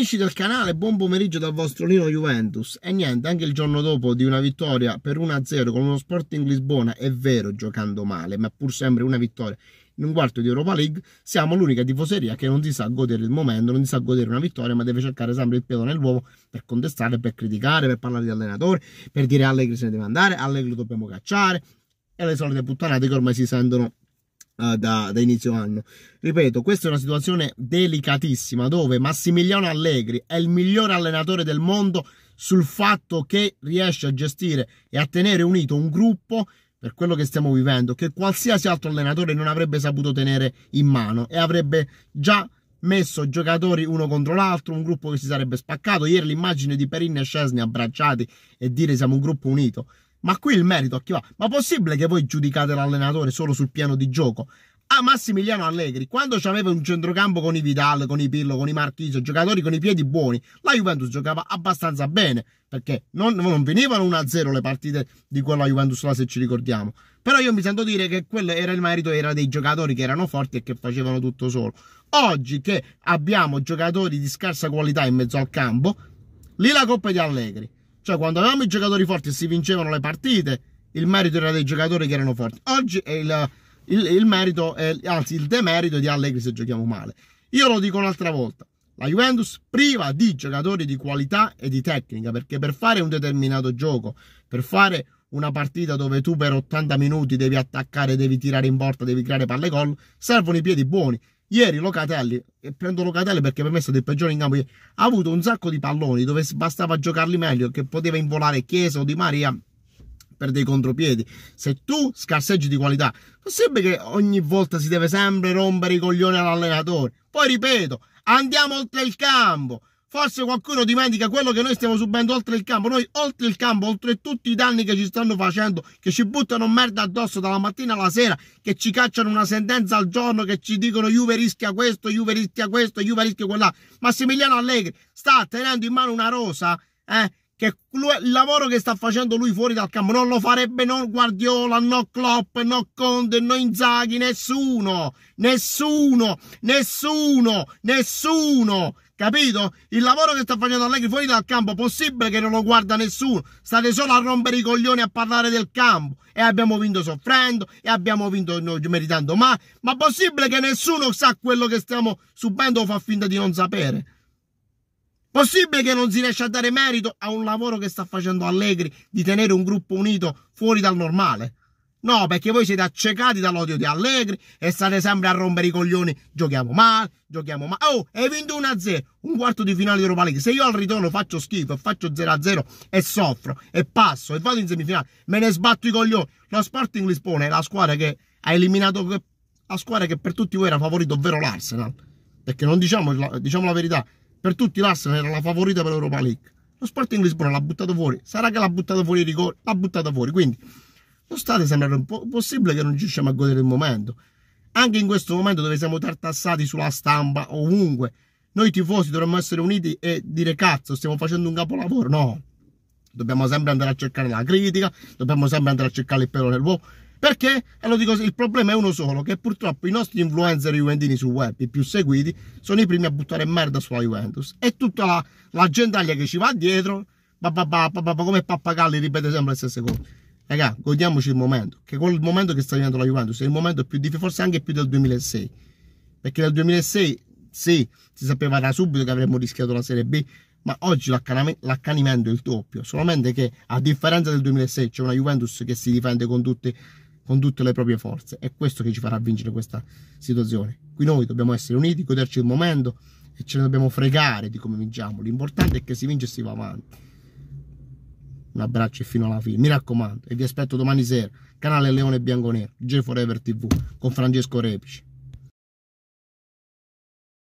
amici del canale, buon pomeriggio dal vostro Lino Juventus. E niente, anche il giorno dopo di una vittoria per 1-0 con uno Sporting Lisbona, è vero giocando male, ma pur sempre una vittoria in un quarto di Europa League, siamo l'unica tifoseria che non si sa godere il momento, non si sa godere una vittoria, ma deve cercare sempre il pelo nell'uovo per contestare, per criticare, per parlare di allenatore, per dire Allegri se ne deve andare, Allegri lo dobbiamo cacciare, e le solite puttanate che ormai si sentono eh, da, da, inizio anno. Ripeto, questa è una situazione delicatissima dove Massimiliano Allegri è il migliore allenatore del mondo sul fatto che riesce a gestire e a tenere unito un gruppo per quello che stiamo vivendo, che qualsiasi altro allenatore non avrebbe saputo tenere in mano e avrebbe già messo giocatori uno contro l'altro, un gruppo che si sarebbe spaccato. Ieri l'immagine di Perin e Scesni abbracciati e dire siamo un gruppo unito ma qui il merito a chi va? Ma possibile che voi giudicate l'allenatore solo sul piano di gioco? A ah, Massimiliano Allegri, quando c'aveva un centrocampo con i Vidal, con i Pirlo, con i Marchisio, giocatori con i piedi buoni, la Juventus giocava abbastanza bene, perché non, non venivano 1-0 le partite di quella Juventus là, se ci ricordiamo. Però io mi sento dire che quello era il merito era dei giocatori che erano forti e che facevano tutto solo. Oggi che abbiamo giocatori di scarsa qualità in mezzo al campo, lì la coppa di Allegri cioè, quando avevamo i giocatori forti e si vincevano le partite, il merito era dei giocatori che erano forti. Oggi il, il, il, merito, è, anzi, il demerito di Allegri se giochiamo male. Io lo dico un'altra volta. La Juventus priva di giocatori di qualità e di tecnica, perché per fare un determinato gioco, per fare una partita dove tu per 80 minuti devi attaccare, devi tirare in porta, devi creare palle gol, servono i piedi buoni. Ieri Locatelli, e prendo Locatelli perché per me è stato il peggiore in campo, ha avuto un sacco di palloni dove bastava giocarli meglio, che poteva involare Chiesa o Di Maria per dei contropiedi. Se tu scarseggi di qualità, non sembra che ogni volta si deve sempre rompere i coglioni all'allenatore. Poi ripeto, andiamo oltre il campo. Forse qualcuno dimentica quello che noi stiamo subendo oltre il campo. Noi oltre il campo, oltre tutti i danni che ci stanno facendo, che ci buttano merda addosso dalla mattina alla sera, che ci cacciano una sentenza al giorno, che ci dicono Juve rischia questo, Juve rischia questo, Juve rischia quella. Massimiliano Allegri sta tenendo in mano una rosa eh, che il lavoro che sta facendo lui fuori dal campo non lo farebbe non Guardiola, no Klopp, no Conte, no Inzaghi, nessuno, nessuno, nessuno, nessuno. Capito? Il lavoro che sta facendo Allegri fuori dal campo, possibile che non lo guarda nessuno. State solo a rompere i coglioni a parlare del campo. E abbiamo vinto soffrendo, e abbiamo vinto meritando. Ma, ma possibile che nessuno sa quello che stiamo subendo o fa finta di non sapere? Possibile che non si riesca a dare merito a un lavoro che sta facendo Allegri di tenere un gruppo unito fuori dal normale? No, perché voi siete accecati dall'odio di Allegri e state sempre a rompere i coglioni. Giochiamo male, giochiamo male. Oh, hai vinto 1-0, un quarto di finale di Europa League. Se io al ritorno faccio schifo e faccio 0-0 e soffro e passo e vado in semifinale, me ne sbatto i coglioni. Lo Sporting Lisbona è la squadra che ha eliminato la squadra che per tutti voi era favorito, ovvero l'Arsenal. Perché non diciamo, diciamo la verità, per tutti l'Arsenal era la favorita per l'Europa League. Lo Sporting Lisbona l'ha buttato fuori, sarà che l'ha buttato fuori i rigori, l'ha buttata fuori, quindi non state sembrando un po' possibile che non riusciamo a godere il momento. Anche in questo momento dove siamo tartassati sulla stampa, ovunque, noi tifosi dovremmo essere uniti e dire cazzo, stiamo facendo un capolavoro, no. Dobbiamo sempre andare a cercare la critica, dobbiamo sempre andare a cercare il pelo nell'uovo perché? Allora dico, il problema è uno solo, che purtroppo i nostri influencer juventini sul web, i più seguiti, sono i primi a buttare merda sulla Juventus. E tutta la, la gentaglia che ci va dietro, bah bah bah come pappagalli ripete sempre le stesse cose. Raga, godiamoci il momento, che quel momento che sta vivendo la Juventus è il momento più difficile, forse anche più del 2006. Perché nel 2006, sì, si sapeva da subito che avremmo rischiato la Serie B, ma oggi l'accanimento è il doppio, solamente che a differenza del 2006 c'è una Juventus che si difende con tutte con tutte le proprie forze. È questo che ci farà vincere questa situazione. Qui noi dobbiamo essere uniti, goderci il momento e ce ne dobbiamo fregare di come vinciamo. L'importante è che si vince e si va avanti. Un abbraccio e fino alla fine, mi raccomando, e vi aspetto domani sera, canale Leone Bianconero, G Forever TV, con Francesco Repici.